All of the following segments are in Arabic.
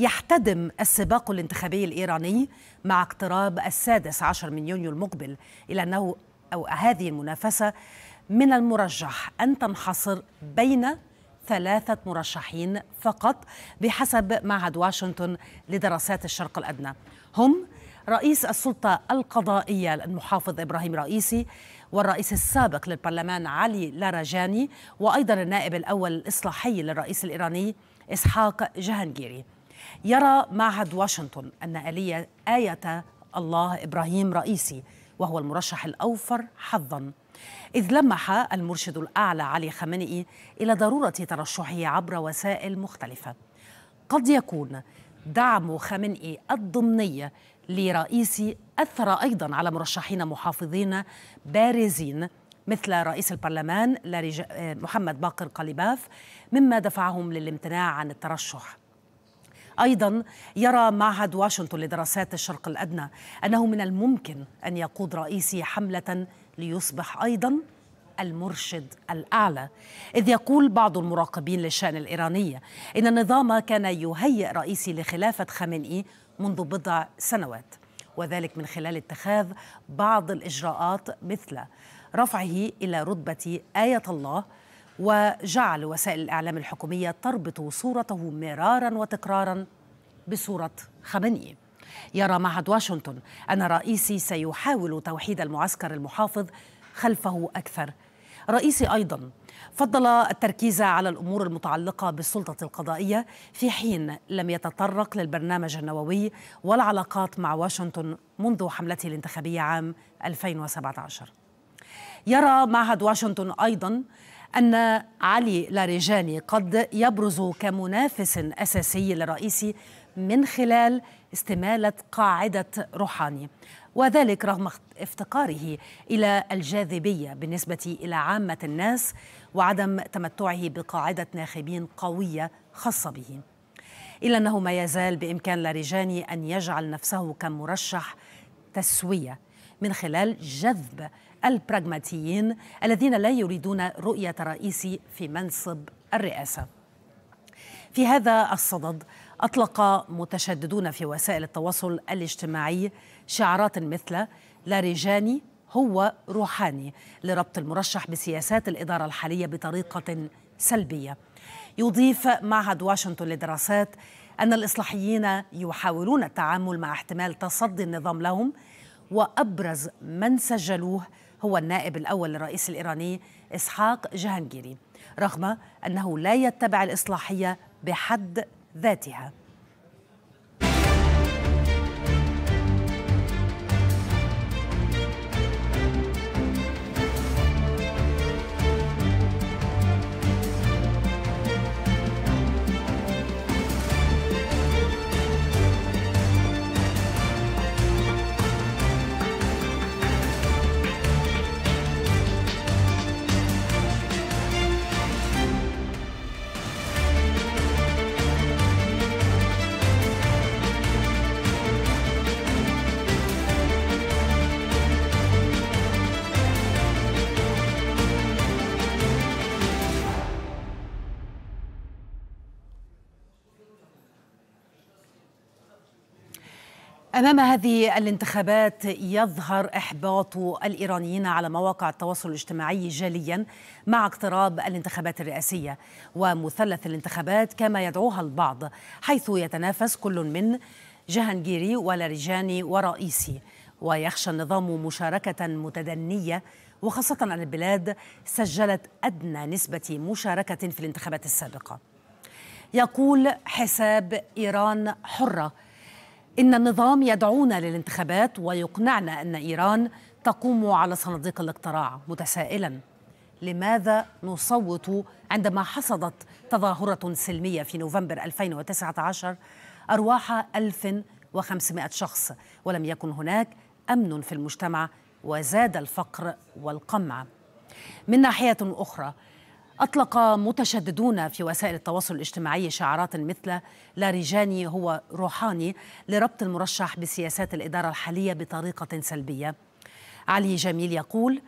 يحتدم السباق الانتخابي الإيراني مع اقتراب السادس عشر من يونيو المقبل إلى أنه أو هذه المنافسة من المرجح أن تنحصر بين ثلاثة مرشحين فقط بحسب معهد واشنطن لدراسات الشرق الأدنى هم رئيس السلطة القضائية المحافظ إبراهيم رئيسي والرئيس السابق للبرلمان علي لاراجاني وأيضا النائب الأول الإصلاحي للرئيس الإيراني إسحاق جهانجيري يرى معهد واشنطن أن آلية آية الله إبراهيم رئيسي وهو المرشح الأوفر حظاً إذ لمح المرشد الأعلى علي خامنئي إلى ضرورة ترشحه عبر وسائل مختلفة قد يكون دعم خامنئي الضمني لرئيسي أثر أيضا على مرشحين محافظين بارزين مثل رئيس البرلمان محمد باقر قليباف مما دفعهم للامتناع عن الترشح أيضا يرى معهد واشنطن لدراسات الشرق الأدنى أنه من الممكن أن يقود رئيسي حملة ليصبح أيضا المرشد الأعلى إذ يقول بعض المراقبين للشأن الإيراني إن النظام كان يهيئ رئيسي لخلافة خامنئي منذ بضع سنوات وذلك من خلال اتخاذ بعض الإجراءات مثل رفعه إلى رتبة آية الله وجعل وسائل الإعلام الحكومية تربط صورته مرارا وتكرارا بصورة خمني يرى معهد واشنطن أن رئيسي سيحاول توحيد المعسكر المحافظ خلفه أكثر رئيسي أيضا فضل التركيز على الأمور المتعلقة بالسلطة القضائية في حين لم يتطرق للبرنامج النووي والعلاقات مع واشنطن منذ حملته الانتخابية عام 2017 يرى معهد واشنطن أيضا أن علي لاريجاني قد يبرز كمنافس أساسي للرئيس من خلال استمالة قاعدة روحاني وذلك رغم افتقاره إلى الجاذبية بالنسبة إلى عامة الناس وعدم تمتعه بقاعدة ناخبين قوية خاصة به إلا أنه ما يزال بإمكان لاريجاني أن يجعل نفسه كمرشح تسوية من خلال جذب البراغماتيين الذين لا يريدون رؤية رئيسي في منصب الرئاسة في هذا الصدد أطلق متشددون في وسائل التواصل الاجتماعي شعارات مثل لا رجاني هو روحاني لربط المرشح بسياسات الإدارة الحالية بطريقة سلبية يضيف معهد واشنطن للدراسات أن الإصلاحيين يحاولون التعامل مع احتمال تصدي النظام لهم وأبرز من سجلوه هو النائب الأول للرئيس الإيراني إسحاق جهانجيري رغم أنه لا يتبع الإصلاحية بحد ذاتها أمام هذه الانتخابات يظهر إحباط الإيرانيين على مواقع التواصل الاجتماعي جليا مع اقتراب الانتخابات الرئاسية ومثلث الانتخابات كما يدعوها البعض حيث يتنافس كل من جهانجيري ولاريجاني ورئيسي ويخشى النظام مشاركة متدنية وخاصة أن البلاد سجلت أدنى نسبة مشاركة في الانتخابات السابقة يقول حساب إيران حرة إن النظام يدعونا للانتخابات ويقنعنا أن إيران تقوم على صناديق الاقتراع متسائلا لماذا نصوت عندما حصدت تظاهرة سلمية في نوفمبر 2019 أرواح 1500 شخص ولم يكن هناك أمن في المجتمع وزاد الفقر والقمع من ناحية أخرى أطلق متشددون في وسائل التواصل الاجتماعي شعارات مثل لا ريجاني هو روحاني لربط المرشح بسياسات الإدارة الحالية بطريقة سلبية علي جميل يقول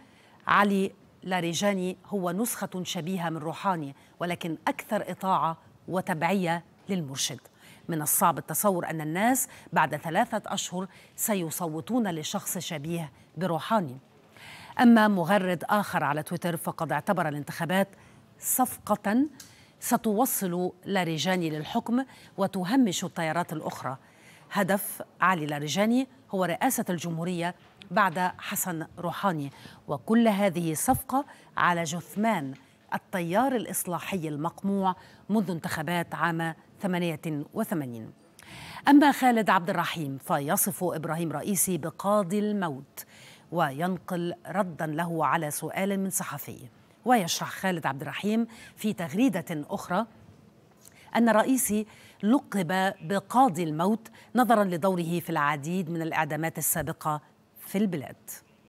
علي لاريجاني هو نسخة شبيهة من روحاني ولكن أكثر إطاعة وتبعية للمرشد من الصعب التصور أن الناس بعد ثلاثة أشهر سيصوتون لشخص شبيه بروحاني أما مغرد آخر على تويتر فقد اعتبر الانتخابات صفقة ستوصل لاريجاني للحكم وتهمش التيارات الأخرى هدف علي لاريجاني هو رئاسة الجمهورية بعد حسن روحاني وكل هذه صفقة على جثمان التيار الإصلاحي المقموع منذ انتخابات عام 88 أما خالد عبد الرحيم فيصف إبراهيم رئيسي بقاضي الموت وينقل ردا له على سؤال من صحفي ويشرح خالد عبد الرحيم في تغريدة أخرى أن رئيسي لقب بقاضي الموت نظرا لدوره في العديد من الإعدامات السابقة في البلاد